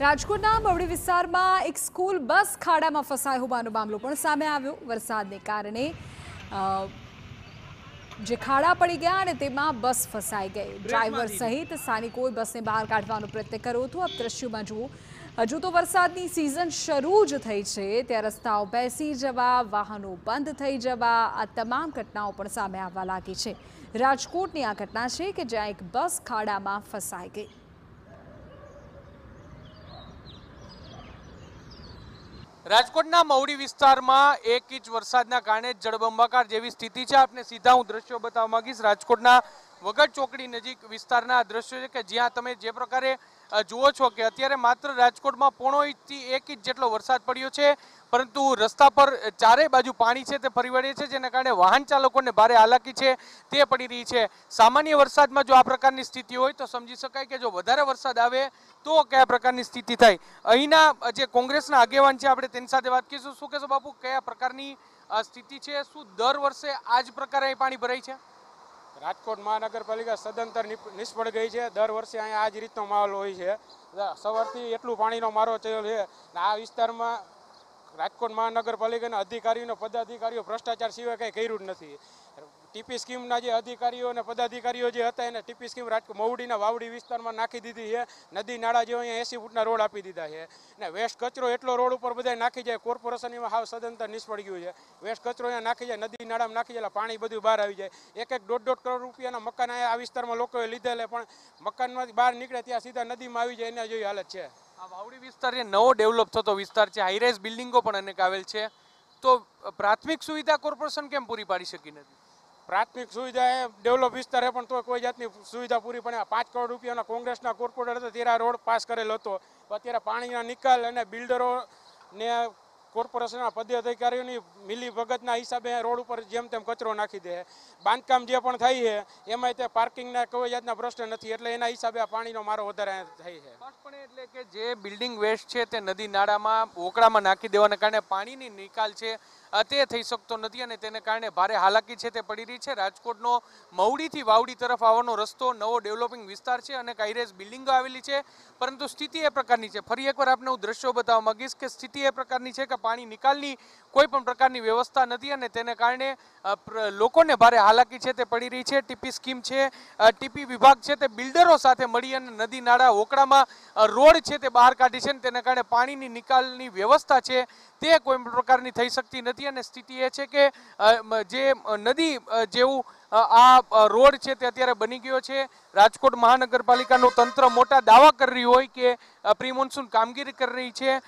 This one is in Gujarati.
રાજકોટના બવડી વિસ્તારમાં એક સ્કૂલ બસ ખાડામાં ફસાય હોવાનો મામલો પણ સામે આવ્યો વરસાદને કારણે જે ખાડા પડી ગયા અને તેમાં બસ ફસાઈ ગઈ ડ્રાઈવર સહિત સ્થાનિકોએ બસને બહાર કાઢવાનો પ્રયત્ન કર્યો હતો આપ દ્રશ્યોમાં જુઓ હજુ તો વરસાદની સિઝન શરૂ જ થઈ છે ત્યાં રસ્તાઓ બેસી જવા વાહનો બંધ થઈ જવા આ તમામ ઘટનાઓ પણ સામે આવવા લાગી છે રાજકોટની આ ઘટના છે કે જ્યાં એક બસ ખાડામાં ફસાઈ ગઈ રાજકોટના મવડી વિસ્તારમાં એક ઇંચ વરસાદના કારણે જળબંબાકાર જેવી સ્થિતિ છે આપને સીધા હું દ્રશ્યો બતાવવા માંગીશ રાજકોટના વગર ચોકડી નજીક વિસ્તારના દ્રશ્યો છે કે જ્યાં તમે જે પ્રકારે જુઓ છો કે અત્યારે માત્ર રાજકોટમાં પોણો ઇંચથી એક ઇંચ જેટલો વરસાદ પડ્યો છે પરંતુ રસ્તા પર ચારે બાજુ પાણી છે તે ફરી વળે છે જેના કારણે વાહન ચાલકોને ભારે હાલાકી છે તે પડી રહી છે સામાન્ય વરસાદમાં જો આ પ્રકારની સ્થિતિ હોય તો સમજી શકાય કે જો વધારે વરસાદ આવે તો કયા પ્રકારની સ્થિતિ થાય અહીંના જે કોંગ્રેસના આગેવાન છે આપણે તેની સાથે વાત કરીશું શું કહેશો બાપુ કયા પ્રકારની સ્થિતિ છે શું દર વર્ષે આ જ પ્રકારે પાણી ભરાય છે રાજકોટ મહાનગરપાલિકા સદંતર નિષ્ફળ ગઈ છે દર વર્ષે અહીંયા આ જ રીતનો માહોલ હોય છે સવારથી એટલું પાણીનો મારો થયો છે આ વિસ્તારમાં રાજકોટ મહાનગરપાલિકાના અધિકારીઓને પદાધિકારીઓ ભ્રષ્ટાચાર સિવાય કંઈ કર્યું જ નથી ટીપી સ્કીમના જે અધિકારીઓ અને પદાધિકારીઓ જે હતા એને ટીપી સ્કીમ રાજકોટ મહુડીના વાવડી વિસ્તારમાં નાખી દીધી છે નદી નાળા જેવો અહીંયા એસી ફૂટના રોડ આપી દીધા છે અને વેસ્ટ કચરો એટલો રોડ ઉપર બધા નાખી જાય કોર્પોરેશન એમાં હાવ સદંતર નિષ્ફળ ગયું છે વેસ્ટ કચરો અહીંયા નાખી જાય નદી નાળામાં નાખી જાય પાણી બધું બહાર આવી જાય એક એક દોઢ દોઢ કરોડ રૂપિયાના મકાન આ વિસ્તારમાં લોકોએ લીધેલા પણ મકાનમાંથી બહાર નીકળે ત્યાં સીધા નદીમાં આવી જાય એના જેવી હાલત છે આ વાવડી વિસ્તાર એ નવો ડેવલપ થતો વિસ્તાર છે હાઈરાઇઝ બિલ્ડિંગો પણ અનેક આવેલ છે તો પ્રાથમિક સુવિધા કોર્પોરેશન કેમ પૂરી પાડી શકી નથી પ્રાથમિક સુવિધા એ ડેવલપ વિસ્તારે પણ તો કોઈ જાતની સુવિધા પૂરી પડે પાંચ કરોડ રૂપિયાના કોંગ્રેસના કોર્પોરેટર હતા ત્યારે રોડ પાસ કરેલો હતો અત્યારે પાણીના નિકાલ અને બિલ્ડરો ને કોર્પોરેશનના પદે અધિકારીઓની મિલી ભગતના હિસાબે રોડ ઉપર જેમ તેમ કચરો નાખી દે બાંધકામ જે પણ થાય છે એમાં તે પાર્કિંગના કોઈ જાતના પ્રશ્ન નથી એટલે એના હિસાબે આ પાણીનો મારો વધારે થાય છે પણ એટલે કે જે બિલ્ડિંગ વેસ્ટ છે તે નદી નાળામાં ઓકળામાં નાખી દેવાના કારણે પાણીની નિકાલ છે તે થઈ શકતો નથી અને તેને કારણે ભારે હાલાકી છે તે પડી રહી છે રાજકોટનો મવડીથી વાવડી તરફ આવવાનો રસ્તો નવો ડેવલપિંગ વિસ્તાર છે અને કાયરેજ બિલ્ડિંગો આવેલી છે પરંતુ સ્થિતિ એ પ્રકારની છે ફરી એકવાર આપને હું દ્રશ્યો બતાવવા માંગીશ કે સ્થિતિ એ પ્રકારની છે કે પાણી નિકાલની કોઈ પણ પ્રકારની વ્યવસ્થા નથી અને તેને કારણે લોકોને ભારે હાલાકી છે તે પડી રહી છે ટીપી સ્કીમ છે ટીપી વિભાગ છે તે બિલ્ડરો સાથે મળી અને નદી નાળા ઓકળામાં રોડ છે તે બહાર કાઢી છે અને તેને કારણે પાણીની નિકાલની વ્યવસ્થા છે તે કોઈ પ્રકારની થઈ શકતી નથી નથી અને સ્થિતિ એ છે કે જે નદી જેવું આ રોડ છે તે અત્યારે બની ગયો છે રાજકોટ મહાનગરપાલિકાનું તંત્ર મોટા દાવા કરી રહ્યું હોય કે પ્રી મોન્સૂન કામગીરી કરી રહી છે